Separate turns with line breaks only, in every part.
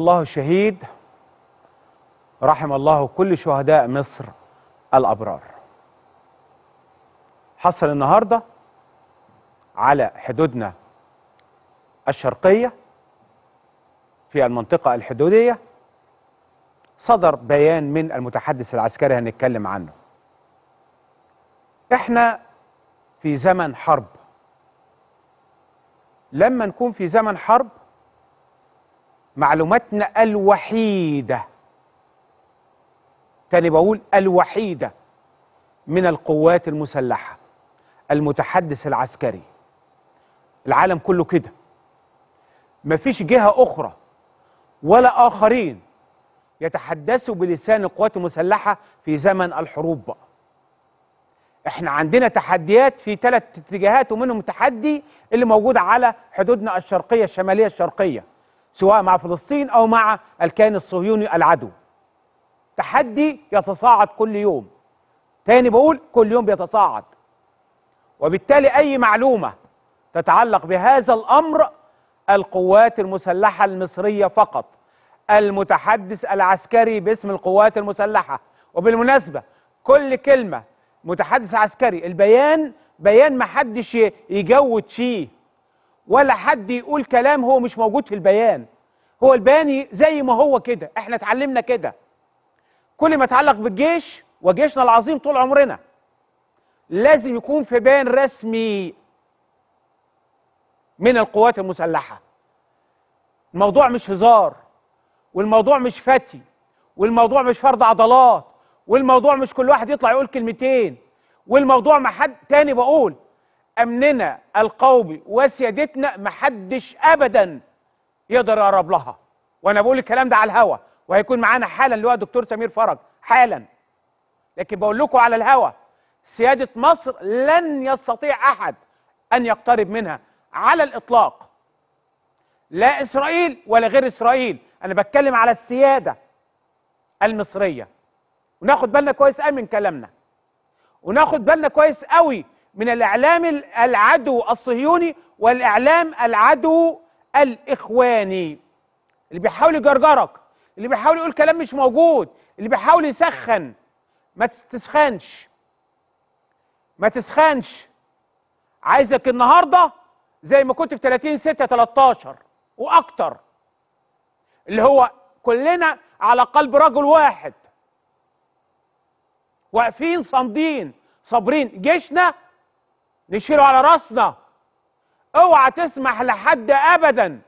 الله شهيد رحم الله كل شهداء مصر الأبرار حصل النهاردة على حدودنا الشرقية في المنطقة الحدودية صدر بيان من المتحدث العسكري هنتكلم عنه احنا في زمن حرب لما نكون في زمن حرب معلوماتنا الوحيدة تاني بقول الوحيدة من القوات المسلحة المتحدث العسكري العالم كله كده مفيش جهة أخرى ولا آخرين يتحدثوا بلسان القوات المسلحة في زمن الحروب بقى احنا عندنا تحديات في ثلاث اتجاهات ومنهم تحدي اللي موجود على حدودنا الشرقية الشمالية الشرقية سواء مع فلسطين أو مع الكيان الصهيوني العدو تحدي يتصاعد كل يوم تاني بقول كل يوم بيتصاعد وبالتالي أي معلومة تتعلق بهذا الأمر القوات المسلحة المصرية فقط المتحدث العسكري باسم القوات المسلحة وبالمناسبة كل كلمة متحدث عسكري البيان بيان محدش يجود فيه ولا حد يقول كلام هو مش موجود في البيان هو البيان زي ما هو كده احنا اتعلمنا كده كل ما يتعلق بالجيش وجيشنا العظيم طول عمرنا لازم يكون في بيان رسمي من القوات المسلحة الموضوع مش هزار والموضوع مش فتي والموضوع مش فرض عضلات والموضوع مش كل واحد يطلع يقول كلمتين والموضوع ما حد تاني بقول امننا القومي وسيادتنا محدش ابدا يقدر يقرب لها وانا بقول الكلام ده على الهوا وهيكون معانا حالا اللي هو دكتور سمير فرج حالا لكن بقول لكم على الهوا سياده مصر لن يستطيع احد ان يقترب منها على الاطلاق لا اسرائيل ولا غير اسرائيل انا بتكلم على السياده المصريه وناخد بالنا كويس قوي من كلامنا وناخد بالنا كويس قوي من الإعلام العدو الصهيوني والإعلام العدو الإخواني اللي بيحاول يجرجرك اللي بيحاول يقول كلام مش موجود اللي بيحاول يسخن ما تسخنش ما تسخنش عايزك النهارده زي ما كنت في 30 6 13 واكتر اللي هو كلنا على قلب رجل واحد واقفين صامدين صابرين جيشنا نشيله على راسنا اوعى تسمح لحد ابدا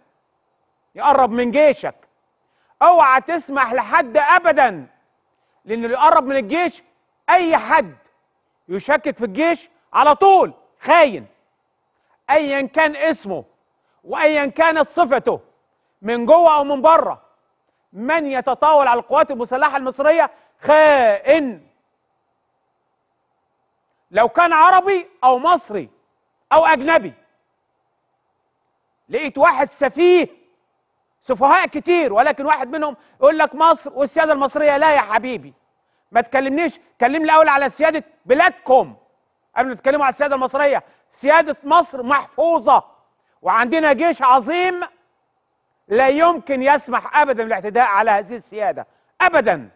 يقرب من جيشك اوعى تسمح لحد ابدا لانه يقرب من الجيش اي حد يشكك في الجيش على طول خاين ايا كان اسمه وايا كانت صفته من جوه او من بره من يتطاول على القوات المسلحه المصريه خائن لو كان عربي أو مصري أو أجنبي لقيت واحد سفيه سفهاء كتير ولكن واحد منهم يقول لك مصر والسيادة المصرية لا يا حبيبي ما تكلمنيش كلمني الأول على سيادة بلادكم قبل ما تتكلموا على السيادة المصرية سيادة مصر محفوظة وعندنا جيش عظيم لا يمكن يسمح أبدا بالاعتداء على هذه السيادة أبدا